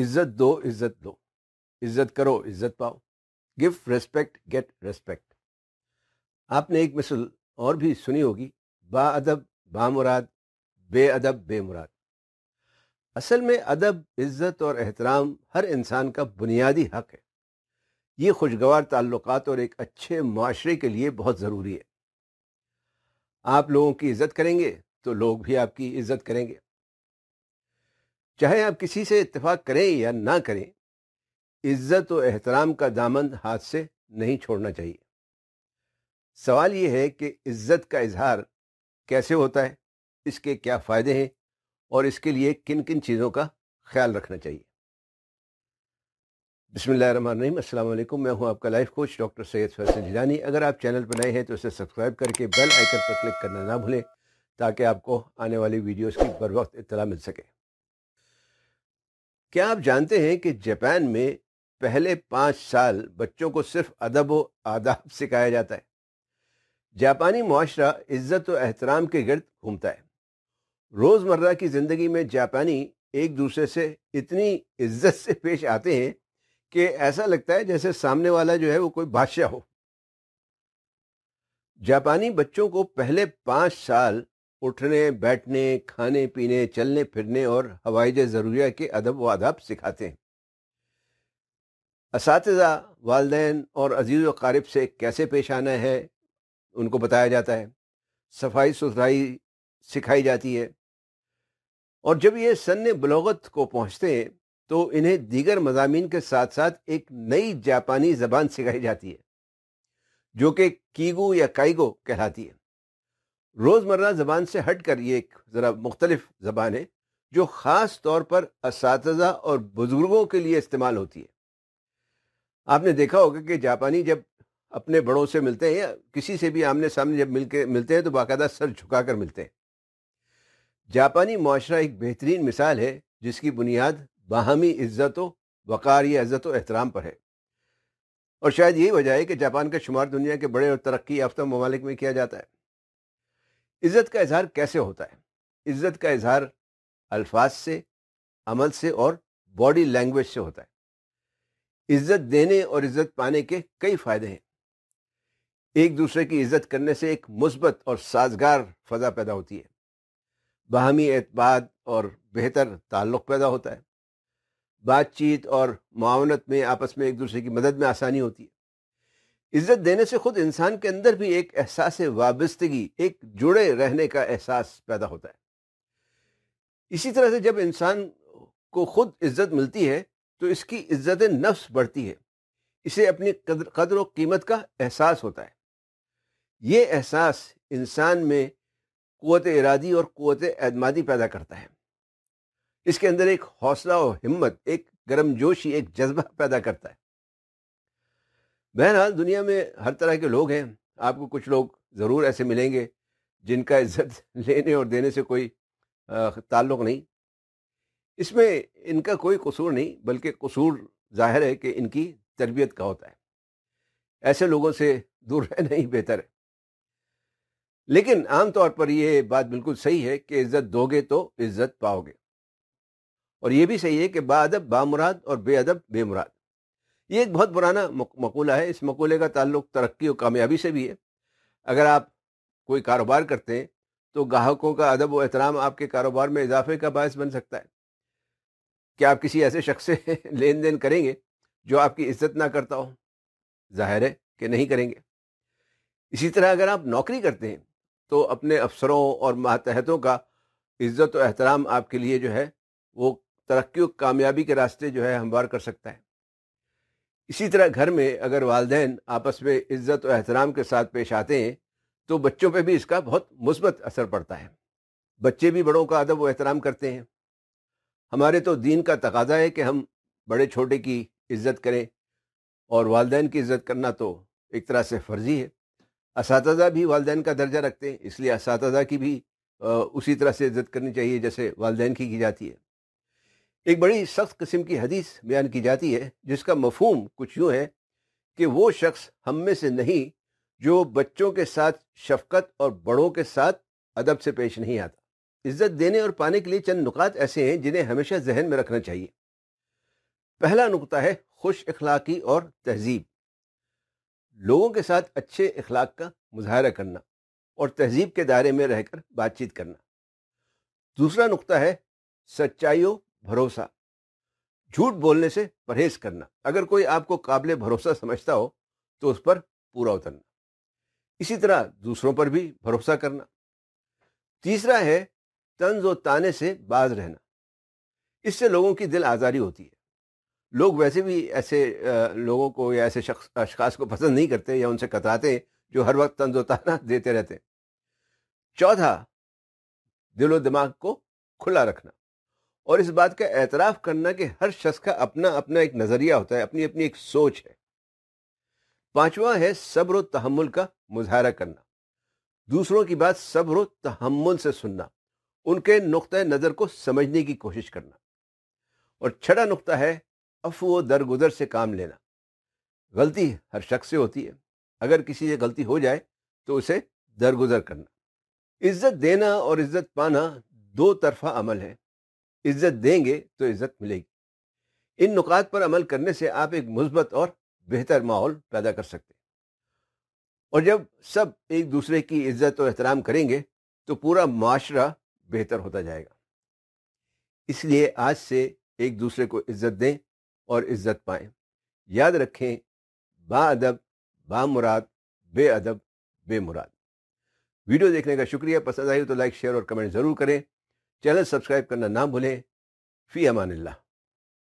इज्जत दो इज्जत दो इज्जत करो इज्जत पाओ गिव रेस्पेक्ट गेट रेस्पेक्ट आपने एक मिसल और भी सुनी होगी बा मुराद बे अदब बे मुराद असल में अदब इज्जत और एहतराम हर इंसान का बुनियादी हक है ये खुशगवार ताल्लुकात और एक अच्छे माशरे के लिए बहुत ज़रूरी है आप लोगों की इज्जत करेंगे तो लोग भी आपकी इज्जत करेंगे चाहे आप किसी से इतफाक करें या ना करें इज्जत और एहतराम का दामन हाथ से नहीं छोड़ना चाहिए सवाल यह है कि इज्जत का इजहार कैसे होता है इसके क्या फ़ायदे हैं और इसके लिए किन किन चीज़ों का ख्याल रखना चाहिए बसमीम अल्लाम मैं हूं आपका life coach doctor Syed Faisal Jilani अगर आप चैनल पर नए हैं तो इसे सब्सक्राइब करके बेल आइकन पर क्लिक करना ना भूलें ताकि आपको आने वाली वीडियोस की बर वक्त इतला मिल सके क्या आप जानते हैं कि जापान में पहले पाँच साल बच्चों को सिर्फ अदब व आदाब सिखाया जाता है जापानी माशरा इज्जत व एहतराम के गर्द घूमता है रोज़मर्रा की ज़िंदगी में जापानी एक दूसरे से इतनी इज्जत से पेश आते हैं कि ऐसा लगता है जैसे सामने वाला जो है वो कोई बादशाह हो जापानी बच्चों को पहले पाँच साल उठने बैठने खाने पीने चलने फिरने और हवाई ज़रूरिया के अदब व अदब सिखाते हैं इस वालदेन और अजीज़ वारब से कैसे पेश आना है उनको बताया जाता है सफाई सुथराई सिखाई जाती है और जब ये सन बलोगत को पहुँचते हैं तो इन्हें दीगर मजामी के साथ साथ एक नई जापानी ज़बान सिखाई जाती है जो कि कीगो या काइगो कहलाती है रोज़मर्रा ज़बान से हट कर ये एक ज़रा मुख्तलिफ ज़बान है जो ख़ास तौर पर इस और बुज़ुर्गों के लिए इस्तेमाल होती है आपने देखा होगा कि जापानी जब अपने बड़ों से मिलते हैं या किसी से भी आमने सामने जब मिल के मिलते हैं तो बाकायदा सर झुका कर मिलते हैं जापानी माशरा एक बेहतरीन मिसाल है जिसकी बुनियाद बाहमी इज्जत वक़ार इज़्ज़त एहतराम पर है और शायद यही वजह है कि जापान का शुमार दुनिया के बड़े और तरक्की याफ्ता ममालिक में किया जाता है इज़्ज़त का इजहार कैसे होता है इज़्ज़त का इजहार अल्फाज से अमल से और बॉडी लैंग्वेज से होता है इज़्ज़त देने और इज़्ज़त पाने के कई फ़ायदे हैं एक दूसरे की इज़्ज़त करने से एक मुस्बत और साजगार फ़जा पैदा होती है बाहमी एतबाद और बेहतर ताल्लुक़ पैदा होता है बातचीत और मावनत में आपस में एक दूसरे की मदद में आसानी होती है इज्जत देने से खुद इंसान के अंदर भी एक एहसास वाबस्तगी एक जुड़े रहने का एहसास पैदा होता है इसी तरह से जब इंसान को खुद इज्जत मिलती है तो इसकी इज्जत नफ्स बढ़ती है इसे अपनी कदर कदर व कीमत का एहसास होता है ये एहसास इंसान में क़वत इरादी और क़वत एतमादी पैदा करता है इसके अंदर एक हौसला और हिम्मत एक गर्मजोशी एक जज्बा पैदा करता है बहरहाल दुनिया में हर तरह के लोग हैं आपको कुछ लोग ज़रूर ऐसे मिलेंगे जिनका इज्जत लेने और देने से कोई ताल्लुक नहीं इसमें इनका कोई कसूर नहीं बल्कि कसूर जाहिर है कि इनकी तरबियत का होता है ऐसे लोगों से दूर रहना ही बेहतर है लेकिन आम तौर पर यह बात बिल्कुल सही है कि इज्जत दोगे तो इज्जत पाओगे और ये भी सही है कि बादब बामुराद और बेअदब बेमुराद ये एक बहुत पुराना मकूला है इस मकूले का ताल्लुक तरक्की और कामयाबी से भी है अगर आप कोई कारोबार करते हैं तो ग्राहकों का अदब व एहतराम आपके कारोबार में इजाफे का बायस बन सकता है क्या आप किसी ऐसे शख्स से लेन देन करेंगे जो आपकी इज्जत ना करता हो जाहिर है कि नहीं करेंगे इसी तरह अगर आप नौकरी करते हैं तो अपने अफसरों और मातहतों का इज्जत और एहतराम आपके लिए जो है वो तरक्की और कामयाबी के रास्ते जो है हमवार कर सकता है इसी तरह घर में अगर वालदे आपस में इज्जत और एहतराम के साथ पेश आते हैं तो बच्चों पे भी इसका बहुत मुस्बत असर पड़ता है बच्चे भी बड़ों का अदब व एहतराम करते हैं हमारे तो दीन का तकाजा है कि हम बड़े छोटे की इज्जत करें और वालदे की इज्जत करना तो एक तरह से फ़र्जी है इस भी वालदे का दर्जा रखते हैं इसलिए इस की भी उसी तरह से इज्जत करनी चाहिए जैसे वालदे की की जाती है एक बड़ी सख्त किस्म की हदीस बयान की जाती है जिसका मफहम कुछ यूँ है कि वो शख्स हम में से नहीं जो बच्चों के साथ शफकत और बड़ों के साथ अदब से पेश नहीं आता इज्जत देने और पाने के लिए चंद नुकात ऐसे हैं जिन्हें हमेशा जहन में रखना चाहिए पहला नुकता है खुश अखलाकी और तहजीब लोगों के साथ अच्छे अखलाक का मुजाहरा करना और तहजीब के दायरे में रहकर बातचीत करना दूसरा नुकता है सच्चाइयों भरोसा झूठ बोलने से परहेज करना अगर कोई आपको काबिल भरोसा समझता हो तो उस पर पूरा उतरना इसी तरह दूसरों पर भी भरोसा करना तीसरा है तंज और ताने से बाज रहना इससे लोगों की दिल आज़ारी होती है लोग वैसे भी ऐसे लोगों को या ऐसे शख्स अशखास को पसंद नहीं करते या उनसे कतराते जो हर वक्त तंज ताना देते रहते चौथा दिलो दिमाग को खुला रखना और इस बात का एतराफ़ करना कि हर शख्स का अपना अपना एक नज़रिया होता है अपनी अपनी एक सोच है पांचवा है सब्र तहमुल का मुजाहरा करना दूसरों की बात सब्र तहमुल से सुनना उनके नुक़ नज़र को समझने की कोशिश करना और छठा नुकता है अफव दरगुजर से काम लेना गलती हर शख्स से होती है अगर किसी से गलती हो जाए तो उसे दरगुजर करना इज्जत देना और इज्जत पाना दो तरफा अमल है इज्जत देंगे तो इज्जत मिलेगी इन नुकात पर अमल करने से आप एक मुस्बत और बेहतर माहौल पैदा कर सकते हैं और जब सब एक दूसरे की इज्जत और एहतराम करेंगे तो पूरा माशरा बेहतर होता जाएगा इसलिए आज से एक दूसरे को इज्जत दें और इज्जत पाएं याद रखें अदब बा मुराद बेअदब मुराद वीडियो देखने का शुक्रिया पसंद आई तो लाइक शेयर और कमेंट ज़रूर करें चैनल सब्सक्राइब करना ना भूलें फी अमान ला